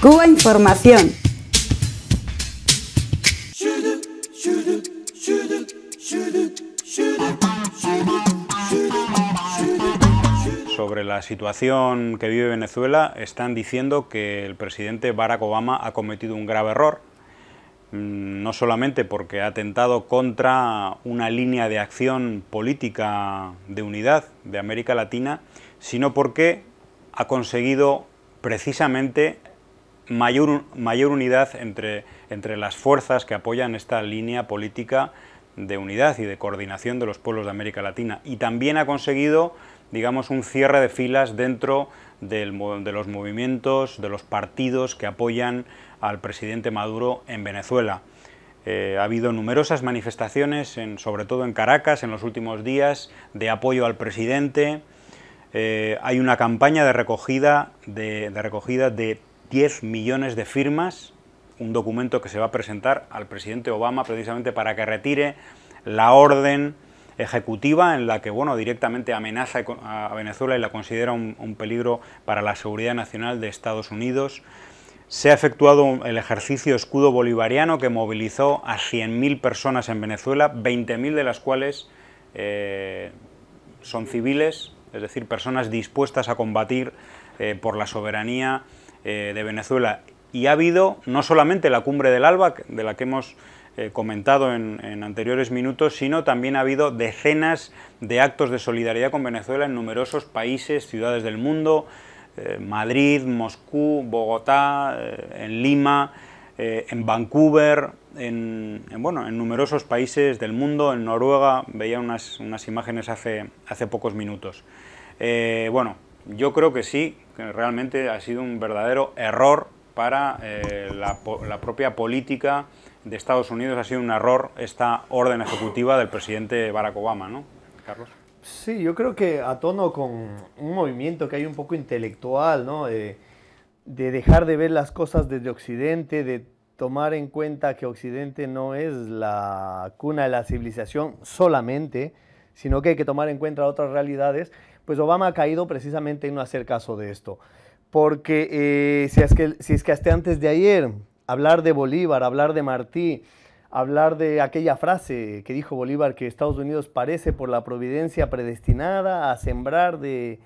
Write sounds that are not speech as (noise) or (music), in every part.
Cuba Información. Sobre la situación que vive Venezuela están diciendo que el presidente Barack Obama ha cometido un grave error, mm, no solamente porque ha atentado contra una línea de acción política de unidad de América Latina, sino porque ha conseguido precisamente mayor, mayor unidad entre, entre las fuerzas que apoyan esta línea política de unidad y de coordinación de los pueblos de América Latina. Y también ha conseguido, digamos, un cierre de filas dentro del, de los movimientos, de los partidos que apoyan al presidente Maduro en Venezuela. Eh, ha habido numerosas manifestaciones, sobre todo en Caracas, en los últimos días, de apoyo al presidente. Eh, hay una campaña de recogida de recogida de 10 millones de firmas, un documento que se va a presentar al presidente Obama precisamente para que retire la orden ejecutiva en la que bueno, directamente amenaza a Venezuela y la considera un, peligro para la seguridad nacional de Estados Unidos. Se ha efectuado el ejercicio escudo bolivariano que movilizó a 100.000 personas en Venezuela, 20.000 de las cuales eh, son civiles, es decir, personas dispuestas a combatir eh, por la soberanía eh, de Venezuela. Y ha habido no solamente la cumbre del ALBA, de la que hemos eh, comentado en, anteriores minutos, sino también ha habido decenas de actos de solidaridad con Venezuela en numerosos países, ciudades del mundo, eh, Madrid, Moscú, Bogotá, en Lima, en Vancouver, en, en, bueno, en numerosos países del mundo, en Noruega, veía unas, unas imágenes hace, hace pocos minutos. bueno, yo creo que sí, que realmente ha sido un verdadero error para eh, la, propia política de Estados Unidos, ha sido un error esta orden ejecutiva del presidente Barack Obama, ¿no, Carlos? Sí, yo creo que a tono con un movimiento que hay un poco intelectual, ¿no? de dejar de ver las cosas desde Occidente, de tomar en cuenta que Occidente no es la cuna de la civilización solamente, sino que hay que tomar en cuenta otras realidades pues Obama ha caído precisamente en no hacer caso de esto. Porque eh, si, es que, si es que hasta antes de ayer, hablar de Bolívar, hablar de Martí, hablar de aquella frase que dijo Bolívar que Estados Unidos parece por la providencia predestinada a sembrar de,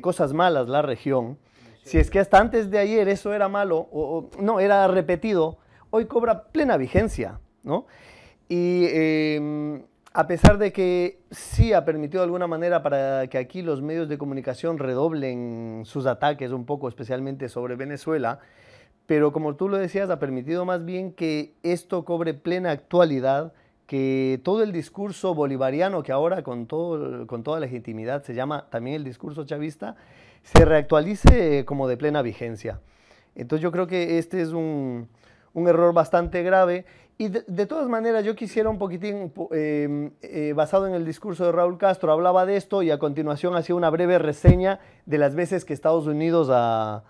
cosas malas la región. Si es que hasta antes de ayer eso era malo, o, no, era repetido, hoy cobra plena vigencia, ¿no? Y eh, a pesar de que sí ha permitido de alguna manera para que aquí los medios de comunicación redoblen sus ataques un poco, especialmente sobre Venezuela, pero como tú lo decías, ha permitido más bien que esto cobre plena actualidad, que todo el discurso bolivariano, que ahora con, todo, con toda legitimidad se llama también el discurso chavista, se reactualice como de plena vigencia. Entonces yo creo que este es un, un error bastante grave y de, todas maneras, yo quisiera un poquitín, em, eh, basado en el discurso de Raúl Castro, hablaba de esto y a continuación hacía una breve reseña de las veces que Estados Unidos ha,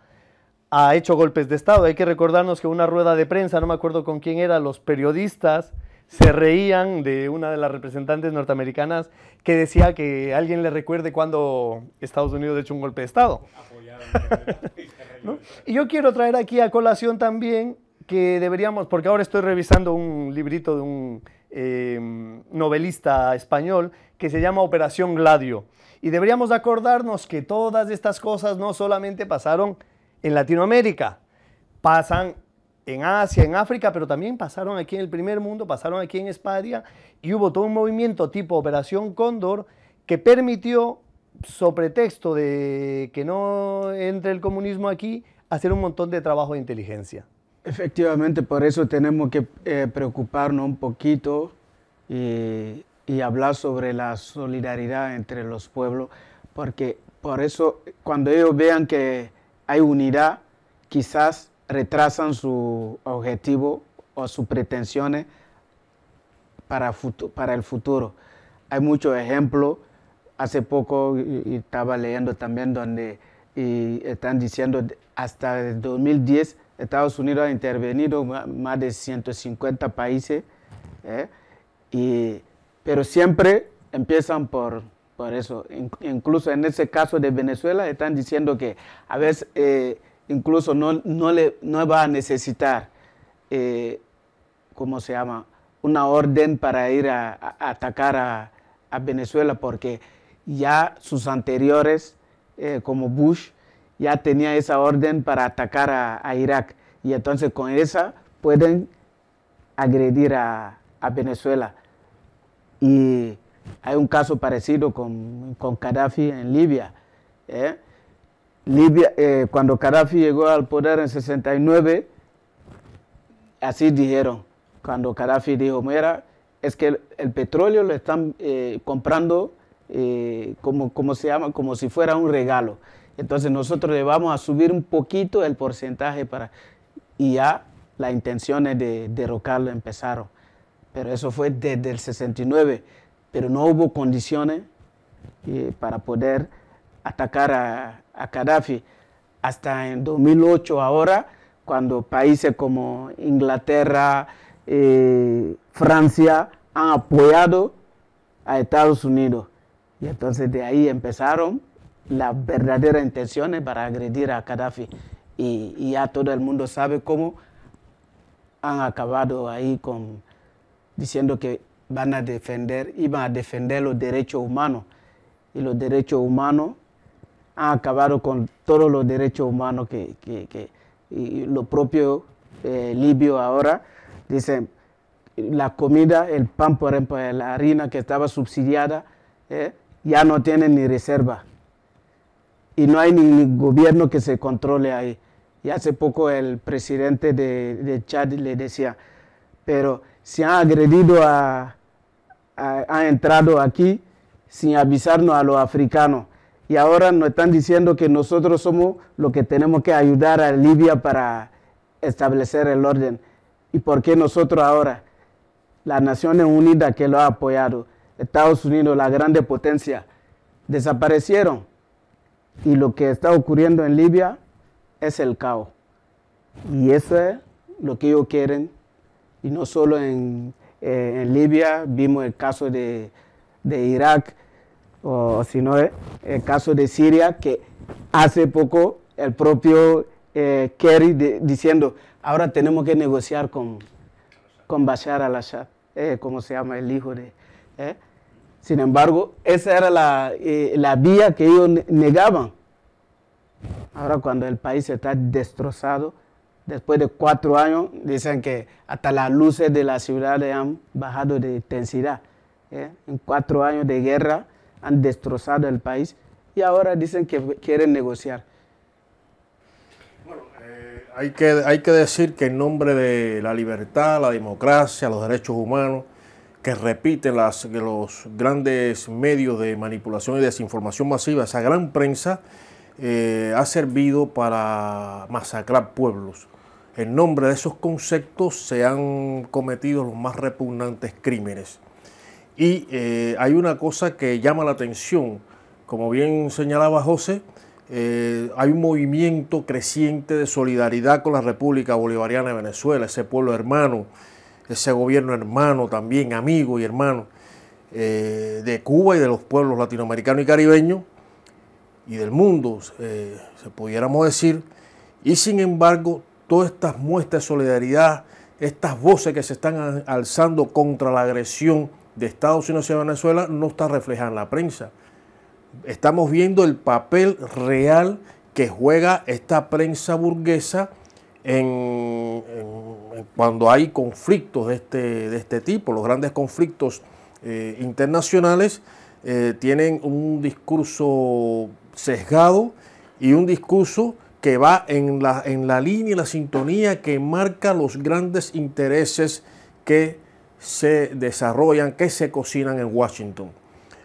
hecho golpes de Estado. Hay que recordarnos que una rueda de prensa, no me acuerdo con quién era, los periodistas se reían de una de las representantes norteamericanas que decía que alguien le recuerde cuando Estados Unidos ha hecho un golpe de Estado. (laughs) Y yo quiero traer aquí a colación también que deberíamos, porque ahora estoy revisando un librito de un em, novelista español que se llama Operación Gladio. Y deberíamos acordarnos que todas estas cosas no solamente pasaron en Latinoamérica, pasan en Asia, en África, pero también pasaron aquí en el primer mundo, pasaron aquí en España y hubo todo un movimiento tipo Operación Cóndor que permitió, sobre texto de que no entre el comunismo aquí, hacer un montón de trabajo de inteligencia. Efectivamente, por eso tenemos que eh, preocuparnos un poquito y, hablar sobre la solidaridad entre los pueblos, porque por eso eh, cuando ellos vean que hay unidad, quizás retrasan su objetivo o sus pretensiones para, el futuro. Hay muchos ejemplos, hace poco estaba leyendo también donde y están diciendo hasta el 2010 Estados Unidos ha intervenido más de 150 países, ¿eh? pero siempre empiezan por, por eso. incluso en ese caso de Venezuela están diciendo que a veces eh, incluso no, no, le, no va a necesitar, eh, ¿cómo se llama?, una orden para ir a, atacar a, Venezuela porque ya sus anteriores, como Bush, ya tenía esa orden para atacar a, Irak. Y entonces con esa pueden agredir a, Venezuela. Y hay un caso parecido con, Gaddafi en Libia. ¿eh? Eh, cuando Gaddafi llegó al poder en 69, así dijeron. Cuando Gaddafi dijo, mira, es que el, petróleo lo están eh, comprando como se llama, como si fuera un regalo. Entonces nosotros le vamos a subir un poquito el porcentaje para, y ya las intenciones de derrocarlo empezaron. Pero eso fue desde el 69, pero no hubo condiciones eh, para poder atacar a, a Gaddafi. Hasta en 2008 ahora, cuando países como Inglaterra, eh, Francia han apoyado a Estados Unidos. Y entonces de ahí empezaron la verdadera intención es para agredir a Gaddafi. Y, ya todo el mundo sabe cómo han acabado ahí con, diciendo que van a defender, iban a defender los derechos humanos. Y los derechos humanos han acabado con todos los derechos humanos que, que, que y los eh, ahora dicen, la comida, el pan, por ejemplo, la harina que estaba subsidiada, eh, ya no tiene ni reserva y no hay ningún gobierno que se controle ahí. Y hace poco el presidente de, Chad le decía, pero se han agredido a, han entrado aquí sin avisarnos a los africanos. Y ahora nos están diciendo que nosotros somos los que tenemos que ayudar a Libia para establecer el orden. ¿Y por qué nosotros ahora? Las Naciones Unidas que lo han apoyado, Estados Unidos, la grande potencia, desaparecieron y lo que está ocurriendo en Libia es el caos. Y eso es lo que ellos quieren. Y no solo en, eh, Libia, vimos el caso de, Irak, sino el caso de Siria, que hace poco el propio eh, Kerry diciendo, ahora tenemos que negociar con, con Bashar al-Assad, eh, como se llama el hijo de... Sin embargo, esa era la, eh, vía que ellos negaban. Ahora cuando el país está destrozado, después de cuatro años, dicen que hasta las luces de la ciudad han bajado de intensidad. ¿eh? En cuatro años de guerra han destrozado el país y ahora dicen que quieren negociar. Bueno, eh, hay, que, hay que decir que en nombre de la libertad, la democracia, los derechos humanos, que repiten las, los grandes medios de manipulación y desinformación masiva, esa gran prensa, eh, ha servido para masacrar pueblos. En nombre de esos conceptos se han cometido los más repugnantes crímenes. Y eh, hay una cosa que llama la atención, como bien señalaba José, eh, hay un movimiento creciente de solidaridad con la República Bolivariana de Venezuela, ese pueblo hermano ese gobierno hermano también, amigo y hermano eh, de Cuba y de los pueblos latinoamericanos y caribeños y del mundo, eh, se pudiéramos decir. Y sin embargo, todas estas muestras de solidaridad, estas voces que se están alzando contra la agresión de Estados Unidos hacia Venezuela, no está reflejada en la prensa. Estamos viendo el papel real que juega esta prensa burguesa cuando hay conflictos de este, de este, tipo, los grandes conflictos eh, internacionales, eh, tienen un discurso sesgado y un discurso que va en la, en la línea y la sintonía que marca los grandes intereses que se desarrollan, que se cocinan en Washington.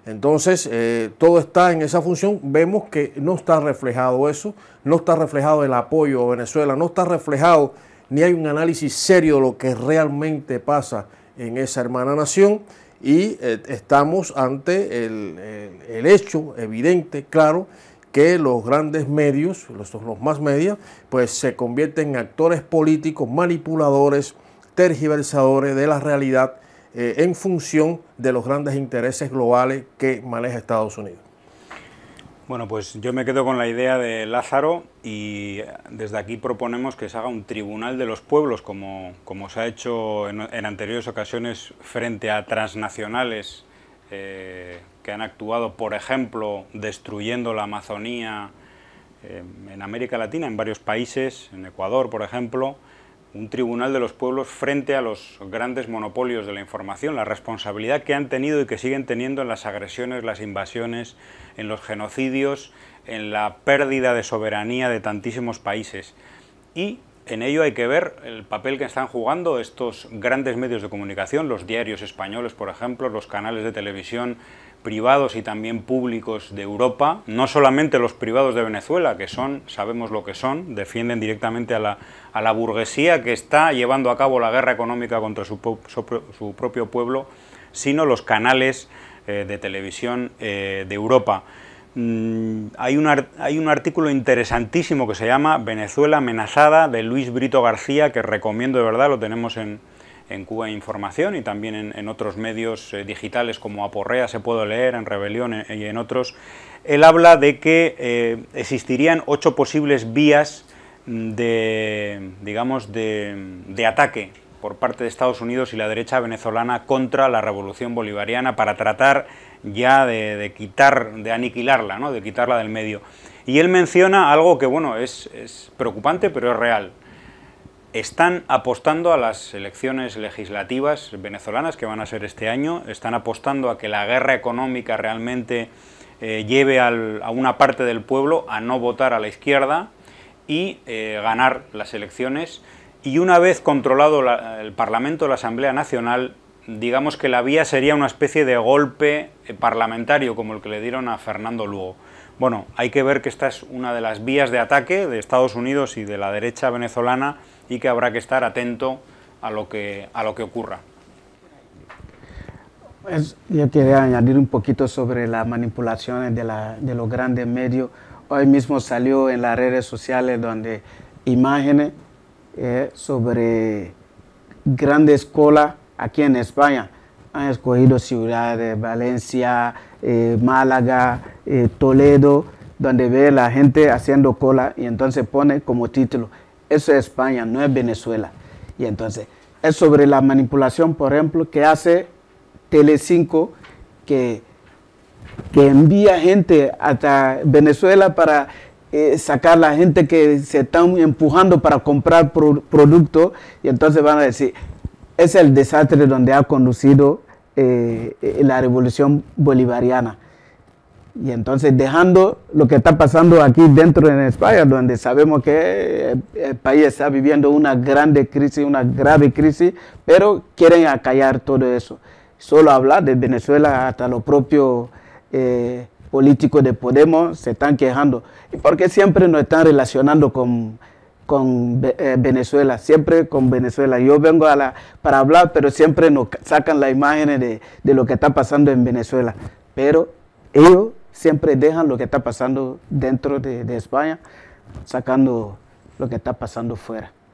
Entonces, eh, todo está en esa función. Vemos que no está reflejado eso, no está reflejado el apoyo a Venezuela, no está reflejado ni hay un análisis serio de lo que realmente pasa en esa hermana nación y eh, estamos ante eh, el, hecho evidente, claro, que los grandes medios, los, los más medios, pues se convierten en actores políticos, manipuladores, tergiversadores de la realidad eh, en función de los grandes intereses globales que maneja Estados Unidos. Bueno, pues yo me quedo con la idea de Lázaro y desde aquí proponemos que se haga un tribunal de los pueblos, como, se ha hecho en, anteriores ocasiones frente a transnacionales eh, que han actuado, por ejemplo, destruyendo la Amazonía eh, en América Latina, en varios países, en Ecuador, por ejemplo, un tribunal de los pueblos frente a los grandes monopolios de la información, la responsabilidad que han tenido y que siguen teniendo en las agresiones, las invasiones, en los genocidios, en la pérdida de soberanía de tantísimos países. Y en ello hay que ver el papel que están jugando estos grandes medios de comunicación, los diarios españoles, por ejemplo, los canales de televisión privados y también públicos de Europa, no solamente los privados de Venezuela, que son, sabemos lo que son, defienden directamente a la, burguesía que está llevando a cabo la guerra económica contra su, propio pueblo, sino los canales eh, de televisión eh, de Europa. Mm, hay, hay un artículo interesantísimo que se llama Venezuela amenazada de Luis Brito García, que recomiendo de verdad, lo tenemos en, en Cuba Información y también en, otros medios eh, digitales como Aporrea se puede leer, en Rebelión eh, y en otros, él habla de que eh, existirían ocho posibles vías mm, de, digamos, de, ataque por parte de Estados Unidos y la derecha venezolana contra la revolución bolivariana para tratar ya de, quitar, de aniquilarla, ¿no? de quitarla del medio. Y él menciona algo que, bueno, es, es preocupante, pero es real están apostando a las elecciones legislativas venezolanas que van a ser este año, están apostando a que la guerra económica realmente eh, lleve a una parte del pueblo a no votar a la izquierda y eh, ganar las elecciones. Y una vez controlado el Parlamento, la Asamblea Nacional, digamos que la vía sería una especie de golpe eh, parlamentario como el que le dieron a Fernando Lugo. Bueno, hay que ver que esta es una de las vías de ataque de Estados Unidos y de la derecha venezolana y que habrá que estar atento a lo que, a lo que ocurra. Pues, yo quería añadir un poquito sobre las manipulaciones de, la, de los grandes medios. Hoy mismo salió en las redes sociales donde imágenes eh, sobre grandes colas aquí en España. Han escogido ciudades, Valencia, eh, Málaga, eh, Toledo, donde ve la gente haciendo cola y entonces pone como título eso es España, no es Venezuela. Y entonces, es sobre la manipulación, por ejemplo, que hace Telecinco, que, que envía gente hasta Venezuela para sacar eh, sacar la gente que se está empujando para comprar productos y entonces van a decir, es el desastre donde ha conducido eh, eh, la revolución bolivariana. Y entonces dejando lo que está pasando aquí dentro en España, donde sabemos que el país está viviendo una grande crisis, una grave crisis, pero quieren acallar todo eso. Solo hablar de Venezuela hasta los propios eh, políticos de Podemos se están quejando. ¿Y por qué siempre nos están relacionando con, eh, Venezuela? Siempre con Venezuela. Yo vengo para hablar, pero siempre nos sacan las imágenes de, de lo que está pasando en Venezuela. Pero ellos siempre dejan lo que está pasando dentro de, España, sacando lo que está pasando fuera.